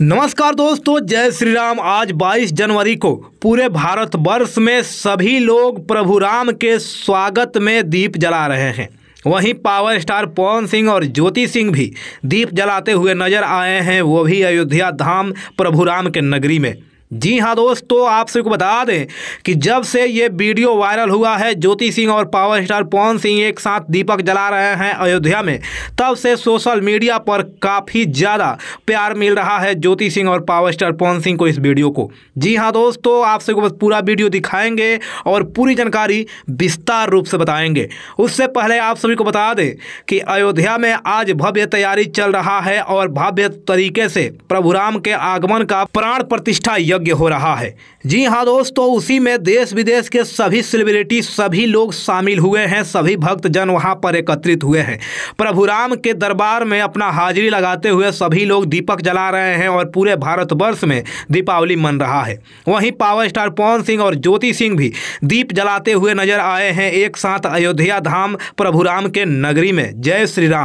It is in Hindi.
नमस्कार दोस्तों जय श्री राम आज 22 जनवरी को पूरे भारत वर्ष में सभी लोग प्रभु राम के स्वागत में दीप जला रहे हैं वहीं पावर स्टार पवन सिंह और ज्योति सिंह भी दीप जलाते हुए नजर आए हैं वो भी अयोध्या धाम प्रभु राम के नगरी में जी हाँ दोस्तों तो आप सबको बता दें कि जब से ये वीडियो वायरल हुआ है ज्योति सिंह और पावर स्टार पवन सिंह एक साथ दीपक जला रहे हैं अयोध्या में तब से सोशल मीडिया पर काफ़ी ज़्यादा प्यार मिल रहा है ज्योति सिंह और पावर स्टार पवन सिंह को इस वीडियो को जी हाँ दोस्तों तो आप सबको बस पूरा वीडियो दिखाएंगे और पूरी जानकारी विस्तार रूप से बताएंगे उससे पहले आप सभी को बता दें कि अयोध्या में आज भव्य तैयारी चल रहा है और भव्य तरीके से प्रभुराम के आगमन का प्राण प्रतिष्ठा यज्ञ यज्ञ हो रहा है जी हाँ दोस्तों उसी में देश विदेश के सभी सेलिब्रिटी सभी लोग शामिल हुए हैं सभी भक्तजन वहाँ पर एकत्रित हुए हैं प्रभु राम के दरबार में अपना हाजिरी लगाते हुए सभी लोग दीपक जला रहे हैं और पूरे भारतवर्ष में दीपावली मन रहा है वहीं पावर स्टार पवन सिंह और ज्योति सिंह भी दीप जलाते हुए नजर आए हैं एक साथ अयोध्या धाम प्रभु राम के नगरी में जय श्री राम